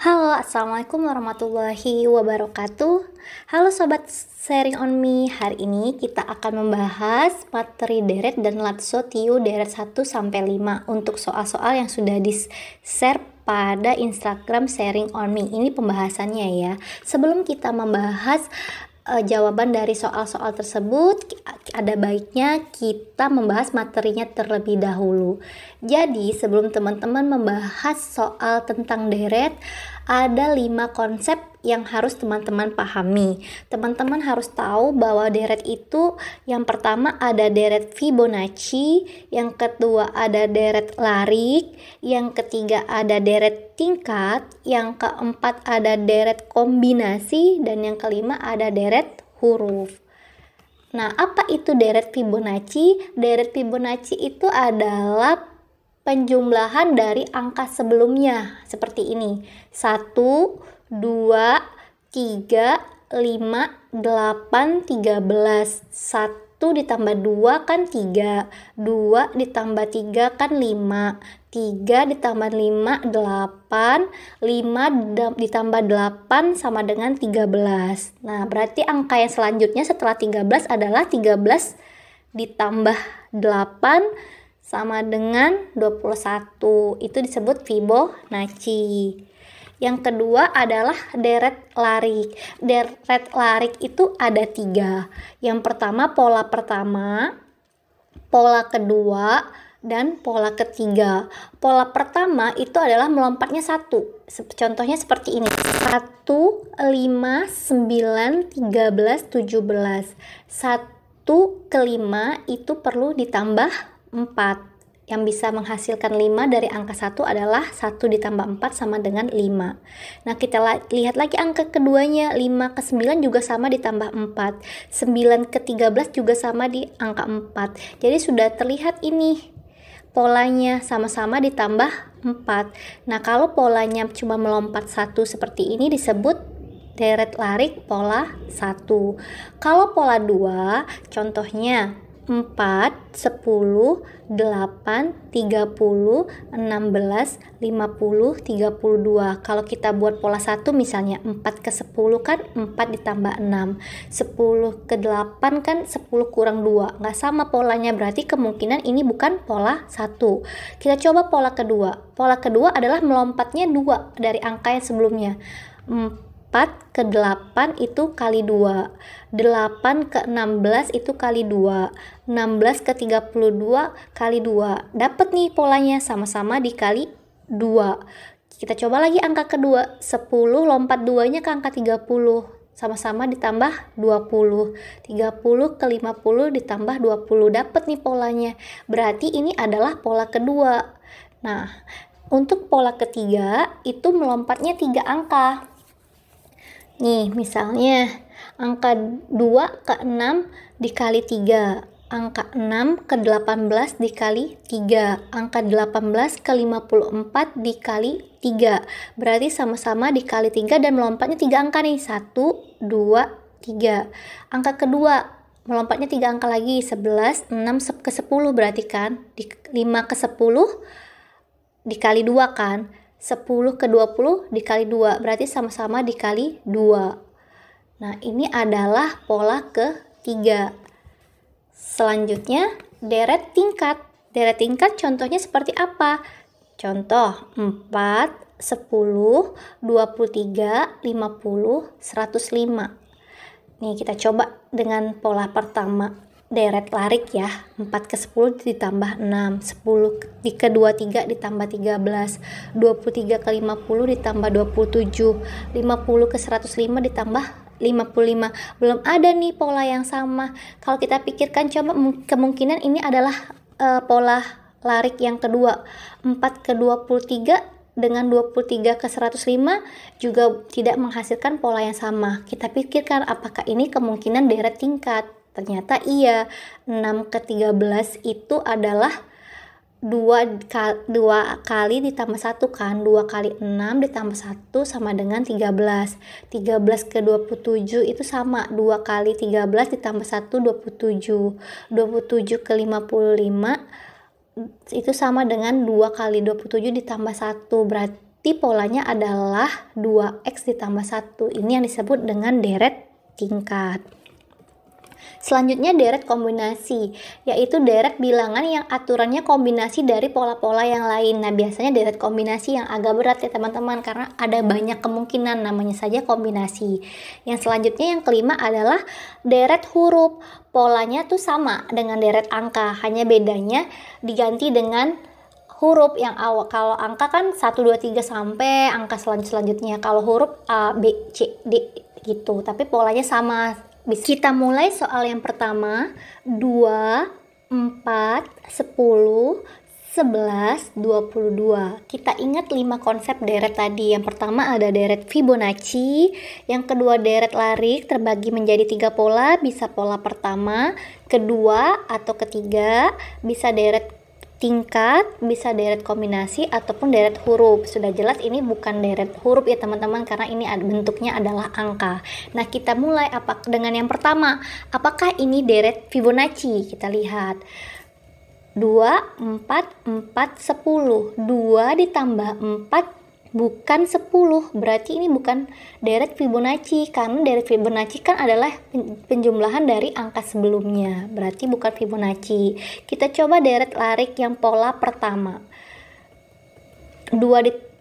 Halo, Assalamualaikum warahmatullahi wabarakatuh Halo Sobat Sharing On Me Hari ini kita akan membahas materi deret dan latso tiu deret 1-5 Untuk soal-soal yang sudah di-share pada Instagram Sharing On Me Ini pembahasannya ya Sebelum kita membahas uh, jawaban dari soal-soal tersebut, ada baiknya kita membahas materinya terlebih dahulu. Jadi, sebelum teman-teman membahas soal tentang deret, ada lima konsep yang harus teman-teman pahami. Teman-teman harus tahu bahwa deret itu yang pertama ada deret Fibonacci, yang kedua ada deret larik, yang ketiga ada deret tingkat, yang keempat ada deret kombinasi, dan yang kelima ada deret huruf. Nah, apa itu deret Fibonacci? Deret Fibonacci itu adalah penjumlahan dari angka sebelumnya seperti ini. 1 2, 3, 5, 8, 13. 1 ditambah 2 kan 3. 2 ditambah 3 kan 5. 3 ditambah 5, 8. 5 ditambah 8 sama dengan 13. Nah, berarti angka yang selanjutnya setelah 13 adalah 13 ditambah 8 sama dengan 21. Itu disebut Fibonacci. Yang kedua adalah deret larik. Deret larik itu ada tiga. Yang pertama pola pertama, pola kedua, dan pola ketiga. Pola pertama itu adalah melompatnya satu. Contohnya seperti ini. satu lima sembilan tiga belas tujuh belas satu kelima itu perlu ditambah empat yang bisa menghasilkan 5 dari angka 1 adalah 1 ditambah 4 sama dengan 5. Nah, kita la lihat lagi angka keduanya, 5 ke 9 juga sama ditambah 4. 9 ke 13 juga sama di angka 4. Jadi sudah terlihat ini polanya sama-sama ditambah 4. Nah, kalau polanya cuma melompat 1 seperti ini disebut deret larik pola 1. Kalau pola 2, contohnya 4, 10, 8, 30, 16, 50, 32. Kalau kita buat pola 1 misalnya 4 ke 10 kan 4 ditambah 6. 10 ke 8 kan 10 kurang 2. Nggak sama polanya berarti kemungkinan ini bukan pola 1. Kita coba pola kedua. Pola kedua adalah melompatnya 2 dari angka yang sebelumnya. 4 4 ke 8 itu kali 2 8 ke 16 itu kali 2 16 ke 32 kali 2 dapat nih polanya sama-sama dikali 2 kita coba lagi angka kedua 10 lompat 2 nya ke angka 30 sama-sama ditambah 20 30 ke 50 ditambah 20 dapat nih polanya berarti ini adalah pola kedua nah untuk pola ketiga itu melompatnya tiga angka Nih, misalnya angka 2 ke 6 dikali 3, angka 6 ke 18 dikali 3, angka 18 ke 54 dikali 3. Berarti sama-sama dikali 3 dan melompatnya 3 angka nih. 1, 2, 3. Angka kedua melompatnya 3 angka lagi. 11, 6 ke 10 berarti kan. 5 ke 10 dikali 2 kan. 10 ke 20 dikali 2, berarti sama-sama dikali 2. Nah, ini adalah pola ketiga. Selanjutnya, deret tingkat. Deret tingkat contohnya seperti apa? Contoh 4, 10, 23, 50, 105. Nih, kita coba dengan pola pertama deret larik ya 4 ke 10 ditambah 6 10 di ke 23 ditambah 13 23 ke 50 ditambah 27 50 ke 105 ditambah 55 belum ada nih pola yang sama kalau kita pikirkan coba kemungkinan ini adalah uh, pola larik yang kedua 4 ke 23 dengan 23 ke 105 juga tidak menghasilkan pola yang sama. Kita pikirkan apakah ini kemungkinan deret tingkat. Ternyata iya, 6 ke 13 itu adalah 2 kali, dua kali ditambah 1 kan 2 kali 6 ditambah 1 sama dengan 13 13 ke 27 itu sama 2 kali 13 ditambah 1 27 27 ke 55 itu sama dengan 2 kali 27 ditambah 1, berarti polanya adalah 2x ditambah 1, ini yang disebut dengan deret tingkat Selanjutnya deret kombinasi, yaitu deret bilangan yang aturannya kombinasi dari pola-pola yang lain. Nah, biasanya deret kombinasi yang agak berat ya teman-teman karena ada banyak kemungkinan namanya saja kombinasi. Yang selanjutnya yang kelima adalah deret huruf. Polanya tuh sama dengan deret angka, hanya bedanya diganti dengan huruf yang awal kalau angka kan 1 2 3 sampai angka selanjutnya. Kalau huruf A B C D gitu, tapi polanya sama bisa. Kita mulai soal yang pertama, 2, 4, 10, 11, 22. Kita ingat 5 konsep deret tadi. Yang pertama ada deret Fibonacci, yang kedua deret larik terbagi menjadi tiga pola, bisa pola pertama, kedua atau ketiga, bisa deret tingkat, bisa deret kombinasi ataupun deret huruf. Sudah jelas ini bukan deret huruf ya teman-teman karena ini bentuknya adalah angka. Nah, kita mulai apa dengan yang pertama. Apakah ini deret Fibonacci? Kita lihat. 2 4 4 10. 2 ditambah 4 bukan 10 berarti ini bukan deret Fibonacci karena deret Fibonacci kan adalah penjumlahan dari angka sebelumnya berarti bukan Fibonacci kita coba deret larik yang pola pertama 2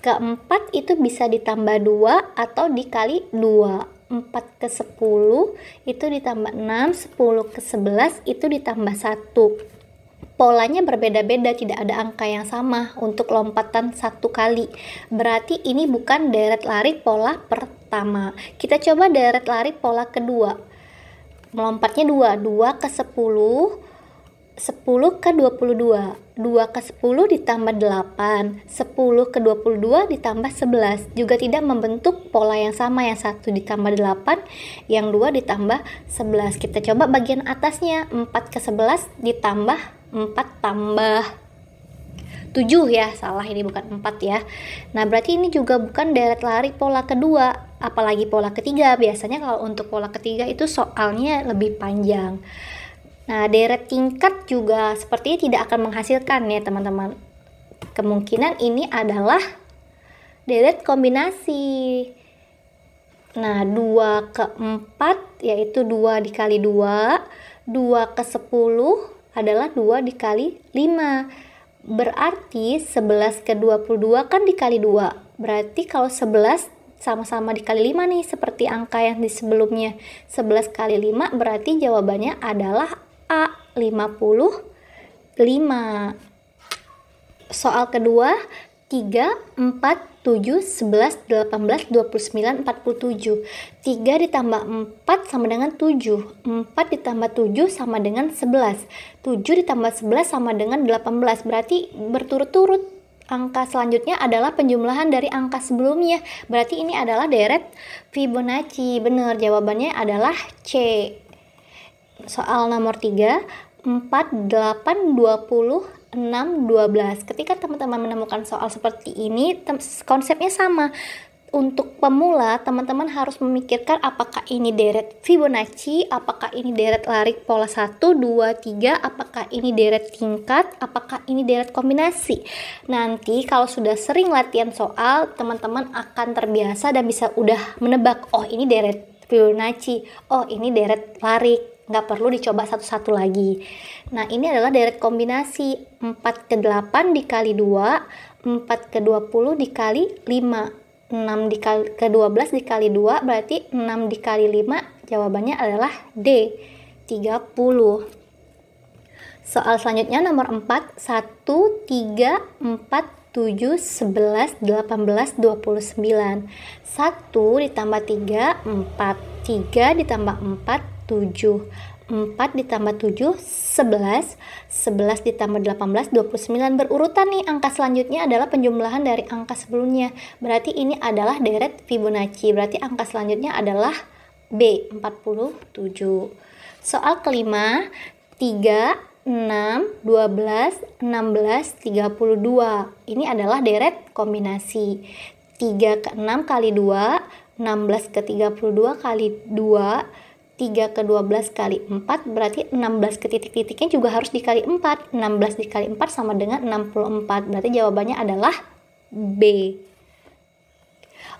ke 4 itu bisa ditambah 2 atau dikali 2 4 ke 10 itu ditambah 6 10 ke 11 itu ditambah 1 polanya berbeda-beda, tidak ada angka yang sama untuk lompatan satu kali. Berarti ini bukan deret lari pola pertama. Kita coba deret lari pola kedua. Melompatnya 2, 2 ke 10, 10 ke 22, 2 ke 10 ditambah 8, 10 ke 22 ditambah 11, juga tidak membentuk pola yang sama, yang 1 ditambah 8, yang 2 ditambah 11. Kita coba bagian atasnya, 4 ke 11 ditambah 4 tambah 7 ya, salah ini bukan 4 ya. Nah, berarti ini juga bukan deret lari pola kedua, apalagi pola ketiga. Biasanya kalau untuk pola ketiga itu soalnya lebih panjang. Nah, deret tingkat juga sepertinya tidak akan menghasilkan ya, teman-teman. Kemungkinan ini adalah deret kombinasi. Nah, 2 ke 4 yaitu 2 dikali 2, 2 ke 10 adalah 2 dikali 5. Berarti 11 ke 22 kan dikali 2. Berarti kalau 11 sama-sama dikali 5 nih seperti angka yang di sebelumnya. 11 kali 5 berarti jawabannya adalah A 55. Soal kedua, 3, 4, 7, 11, 18, 29, 47. 3 ditambah 4 sama dengan 7. 4 ditambah 7 sama dengan 11. 7 ditambah 11 sama dengan 18. Berarti berturut-turut angka selanjutnya adalah penjumlahan dari angka sebelumnya. Berarti ini adalah deret Fibonacci. Benar, jawabannya adalah C. Soal nomor 3, 4, 8, 20, 6-12 Ketika teman-teman menemukan soal seperti ini, konsepnya sama. Untuk pemula, teman-teman harus memikirkan apakah ini deret Fibonacci, apakah ini deret larik pola 1, 2, 3, apakah ini deret tingkat, apakah ini deret kombinasi. Nanti kalau sudah sering latihan soal, teman-teman akan terbiasa dan bisa udah menebak, oh ini deret Fibonacci, oh ini deret larik nggak perlu dicoba satu-satu lagi. Nah, ini adalah deret kombinasi 4 ke 8 dikali 2, 4 ke 20 dikali 5, 6 dikali, ke 12 dikali 2 berarti 6 dikali 5 jawabannya adalah D, 30. Soal selanjutnya nomor 4, 1, 3, 4, 7, 11, 18, 29 1 ditambah 3, 4 3 ditambah 4, 7 4 ditambah 7 11 11 ditambah 18 29 berurutan nih angka selanjutnya adalah penjumlahan dari angka sebelumnya berarti ini adalah deret Fibonacci berarti angka selanjutnya adalah B 47 soal kelima 3 6, 12, 16, 32. Ini adalah deret kombinasi. 3 ke 6 kali 2, 16 ke 32 kali 2, 3 ke 12 kali 4 berarti 16 ke titik-titiknya juga harus dikali 4. 16 dikali 4 sama dengan 64. Berarti jawabannya adalah B.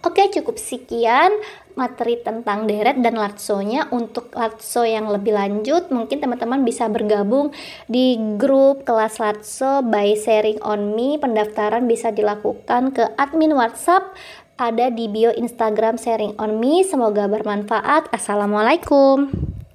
Oke, cukup sekian materi tentang deret dan latsonya. Untuk latso yang lebih lanjut, mungkin teman-teman bisa bergabung di grup kelas latso by sharing on me. Pendaftaran bisa dilakukan ke admin WhatsApp ada di bio Instagram Sharing on Me. Semoga bermanfaat. Assalamualaikum.